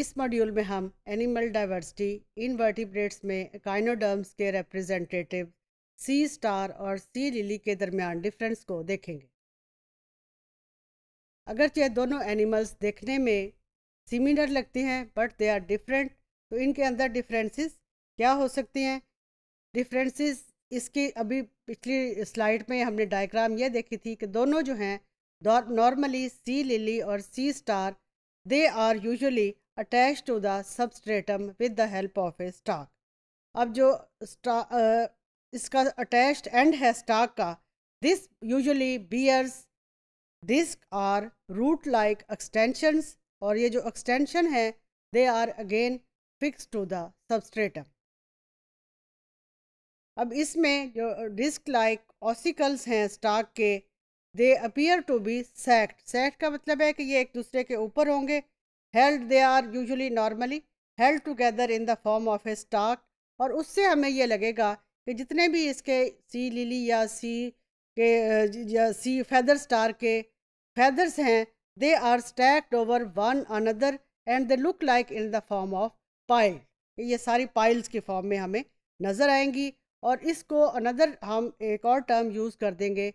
इस मॉड्यूल में हम एनिमल डाइवर्सिटी इन वर्टिब्रेट्स में काइनोडर्म्स के रिप्रेजेंटेटिव सी स्टार और सी लिली के दरमियान डिफरेंस को देखेंगे अगरचे दोनों एनिमल्स देखने में सिमिलर लगते हैं बट दे आर डिफरेंट तो इनके अंदर डिफरेंसेस क्या हो सकती हैं डिफरेंसेस इसकी अभी पिछली स्लाइड में हमने डायग्राम ये देखी थी कि दोनों जो हैं नॉर्मली सी लिली और sea star they are usually attach to the substratum with the help of a stalk अब जो आ, इसका अटैच्ड एंड है स्टाक का this usually bears disc or root like extensions और ये जो एक्सटेंशन है they are again fix to the substratum अब इसमें जो डिस्क लाइक ऑसिकल्स हैं स्टाक के they appear to be stacked stacked का मतलब है कि ये एक दूसरे के ऊपर होंगे held they are usually normally held together in the form of a stalk और उससे हमें यह लगेगा कि जितने भी इसके सी लिली या सी के या सी फैदर स्टार के फैदर्स हैं they are stacked over one another and they look like in the form of pile ये सारी पाइल्स के फॉर्म में हमें नज़र आएंगी और इसको अनदर हम एक और टर्म यूज़ कर देंगे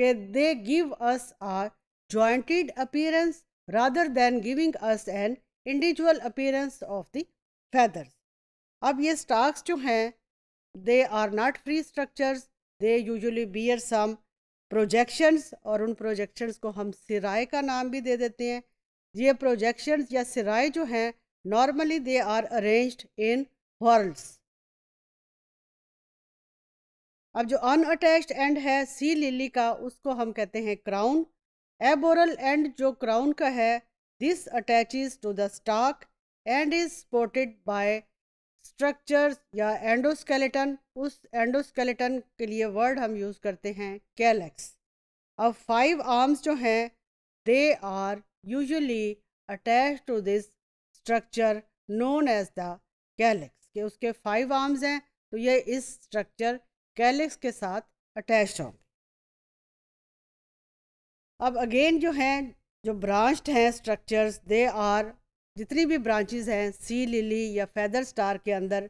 कि they give us a jointed appearance rather than giving us an individual appearance of the feathers. ab ye stalks jo hain they are not free structures they usually bear some projections aur un projections ko hum सिराए ka naam bhi de dete hain ye projections ya सिराए jo hain normally they are arranged in whorls. अब जो unattached and है sea lily का उसको हम कहते हैं क्राउन एबोरल एंड जो क्राउन का है this attaches to the stalk and is supported by structures या एंडोस्केलेटन उस एंडोस्केलेटन के लिए वर्ड हम यूज़ करते हैं कैलेक्स अब फाइव आर्म्स जो हैं they are usually attach to this structure known as the calyx के उसके फाइव आर्म्स हैं तो ये इस स्ट्रक्चर कैलेक्स के साथ अटैच हों अब अगेन जो हैं जो ब्रांच्ड हैं स्ट्रक्चर्स दे आर जितनी भी ब्रांचेस हैं सी लिली या फैदर स्टार के अंदर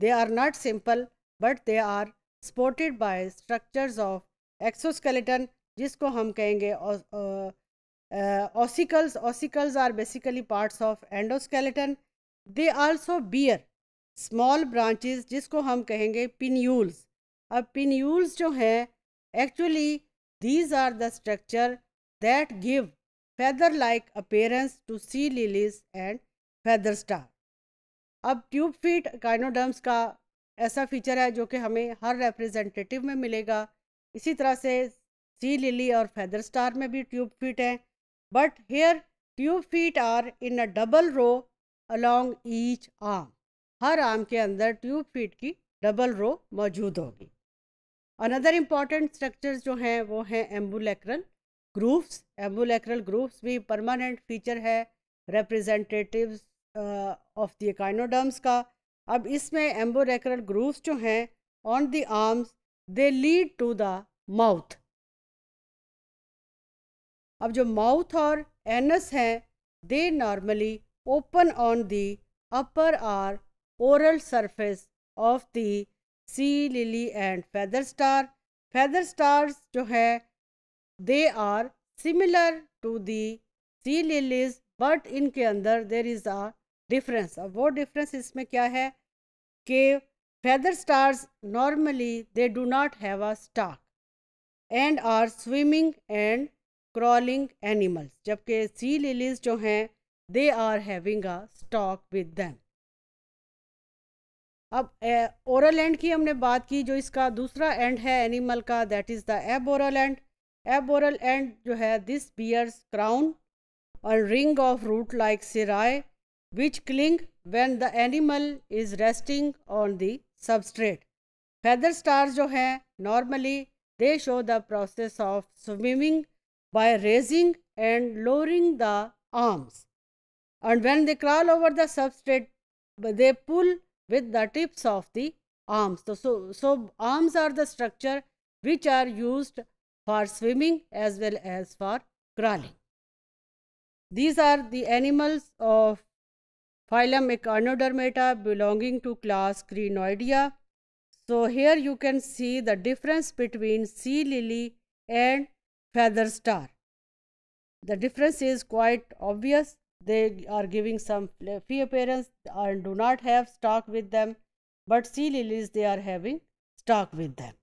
they are not simple but they are supported by structures of exoskeleton जिसको हम कहेंगे ossicles ossicles are basically parts of endoskeleton they also bear small branches जिसको हम कहेंगे पिन्यूल्स अब पिन्यूल्स जो हैं actually these are the structure that give feather-like appearance to sea lilies and feather star. अब ट्यूब फीट काइनोडर्म्स का ऐसा feature है जो कि हमें हर रिप्रेजेंटेटिव में मिलेगा इसी तरह से सी लिली और फेदर स्टार में भी ट्यूब फीट हैं but here tube feet are in a double row along each arm हर आर्म के अंदर ट्यूब फीट की डबल रो मौजूद होगी अनदर इम्पॉर्टेंट स्ट्रक्चर्स जो हैं वो हैं एम्बुलेक्रन ग्रुप्स एम्बुलैक्रल ग्रुप्स भी परमानेंट फीचर है रिप्रेजेंटेटिव ऑफ द का अब इसमें एम्बोलेक्रल ग्रूव्स जो हैं on the arms they lead to the mouth अब जो माउथ और एनस हैं they normally open on the upper or oral surface of the sea lily and feather star feather stars जो है they are similar to the sea lilies but इनके अंदर there is uh difference अब वो difference इसमें क्या है कि feather stars normally they do not have a stalk and are swimming and crawling animals जबकि sea lilies जो हैं they are having a stalk with them अब ओरल एंड की हमने बात की जो इसका दूसरा एंड है एनिमल का that is the ab oral end aboral end जो है दिस बियर्स क्राउन और ring of root like cirri which cling when the animal is resting on the substrate feather stars जो हैं normally they show the process of swimming by raising and lowering the arms. And when they crawl over the substrate, they pull with the tips of the arms. so, so arms are the structure which are used for swimming as well as for crawling. These are the animals of phylum Echinodermata belonging to class Crinoidea. So here you can see the difference between sea lily and feather star. The difference is quite obvious. They are giving some fluffy appearance and do not have stalk with them. But sea lilies, they are having stalk with them.